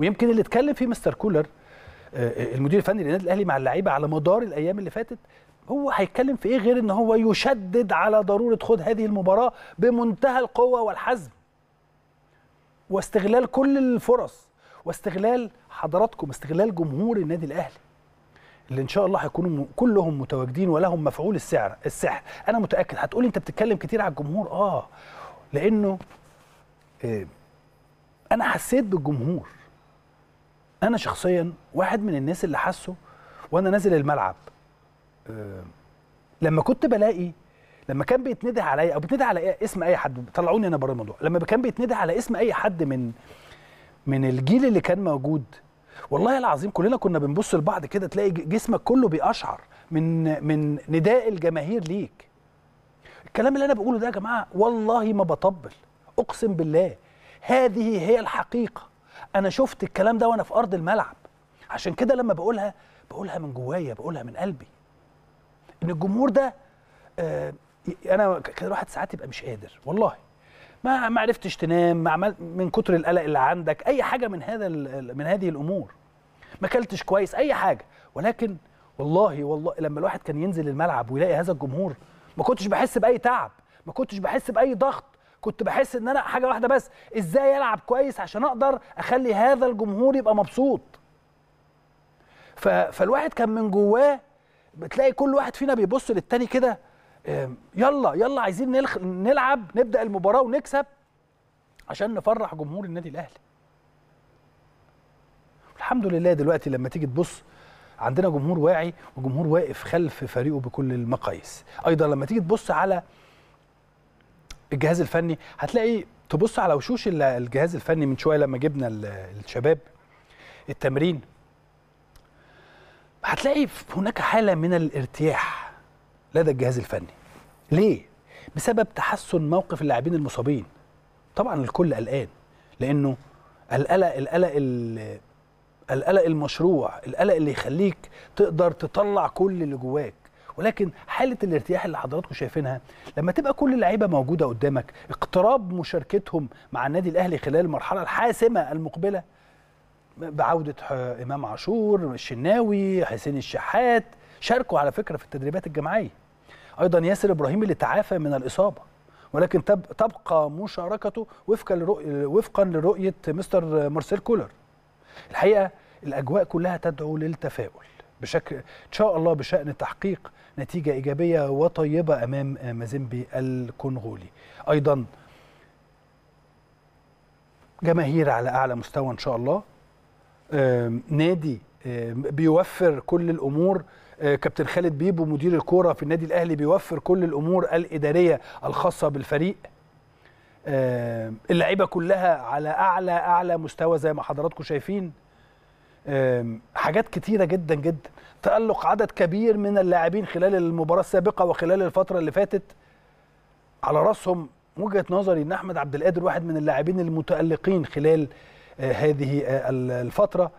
ويمكن اللي اتكلم فيه مستر كولر آه، آه، المدير الفني للنادي الاهلي مع اللعيبه على مدار الايام اللي فاتت هو هيتكلم في ايه غير ان هو يشدد على ضروره خوض هذه المباراه بمنتهى القوه والحزم واستغلال كل الفرص واستغلال حضراتكم استغلال جمهور النادي الاهلي اللي ان شاء الله هيكونوا كلهم متواجدين ولهم مفعول السعر السحر انا متاكد هتقول انت بتتكلم كتير على الجمهور اه لانه آه، انا حسيت بالجمهور انا شخصيا واحد من الناس اللي حاسه وانا نازل الملعب لما كنت بلاقي لما كان بيتندى عليا او بيتندى على إيه، اسم اي حد طلعوني انا بره الموضوع لما كان بيتندى على اسم اي حد من من الجيل اللي كان موجود والله العظيم كلنا كنا بنبص لبعض كده تلاقي جسمك كله بيقشعر من من نداء الجماهير ليك الكلام اللي انا بقوله ده يا جماعه والله ما بطبل اقسم بالله هذه هي الحقيقه انا شفت الكلام ده وانا في ارض الملعب عشان كده لما بقولها بقولها من جوايا بقولها من قلبي ان الجمهور ده آه، انا كده الواحد ساعات يبقى مش قادر والله ما ما عرفتش تنام ما عملت من كتر القلق اللي عندك اي حاجه من هذا من هذه الامور ما اكلتش كويس اي حاجه ولكن والله والله لما الواحد كان ينزل الملعب ويلاقي هذا الجمهور ما كنتش بحس باي تعب ما كنتش بحس باي ضغط كنت بحس ان انا حاجه واحده بس ازاي العب كويس عشان اقدر اخلي هذا الجمهور يبقى مبسوط فالواحد كان من جواه بتلاقي كل واحد فينا بيبص للتاني كده يلا يلا عايزين نلخ... نلعب نبدا المباراه ونكسب عشان نفرح جمهور النادي الاهلي الحمد لله دلوقتي لما تيجي تبص عندنا جمهور واعي وجمهور واقف خلف فريقه بكل المقاييس ايضا لما تيجي تبص على الجهاز الفني هتلاقي تبص على وشوش الجهاز الفني من شويه لما جبنا الشباب التمرين هتلاقي هناك حاله من الارتياح لدى الجهاز الفني ليه بسبب تحسن موقف اللاعبين المصابين طبعا الكل قلقان لانه القلق القلق القلق المشروع القلق اللي يخليك تقدر تطلع كل اللي جواك ولكن حاله الارتياح اللي حضراتكم شايفينها لما تبقى كل اللعيبه موجوده قدامك اقتراب مشاركتهم مع النادي الاهلي خلال المرحله الحاسمه المقبله بعوده امام عاشور الشناوي حسين الشحات شاركوا على فكره في التدريبات الجماعيه ايضا ياسر ابراهيم اللي تعافى من الاصابه ولكن تبقى مشاركته وفقا لرؤية وفقا لرؤيه مستر مارسيل كولر الحقيقه الاجواء كلها تدعو للتفاؤل بشكل ان شاء الله بشان تحقيق نتيجه ايجابيه وطيبه امام مازيمبي الكونغولي. ايضا جماهير على اعلى مستوى ان شاء الله نادي بيوفر كل الامور آه، كابتن خالد بيبو مدير الكوره في النادي الاهلي بيوفر كل الامور الاداريه الخاصه بالفريق اللعيبه كلها على اعلى اعلى مستوى زي ما حضراتكم شايفين حاجات كتيره جدا جدا تالق عدد كبير من اللاعبين خلال المباراه السابقه وخلال الفتره اللي فاتت على راسهم وجهه نظري ان احمد عبد القادر واحد من اللاعبين المتالقين خلال آه، هذه آه، الفتره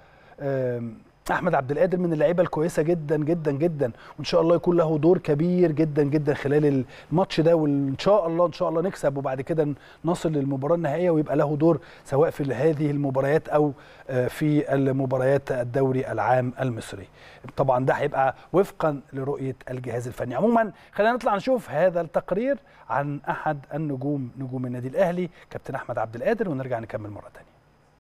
احمد عبد القادر من اللعيبه الكويسه جدا جدا جدا وان شاء الله يكون له دور كبير جدا جدا خلال الماتش ده وان شاء الله ان شاء الله نكسب وبعد كده نصل للمباراه النهائيه ويبقى له دور سواء في هذه المباريات او آه، في المباريات الدوري العام المصري طبعا ده هيبقى وفقا لرؤيه الجهاز الفني عموما خلينا نطلع نشوف هذا التقرير عن احد النجوم نجوم النادي الاهلي كابتن احمد عبد القادر ونرجع نكمل مره ثانيه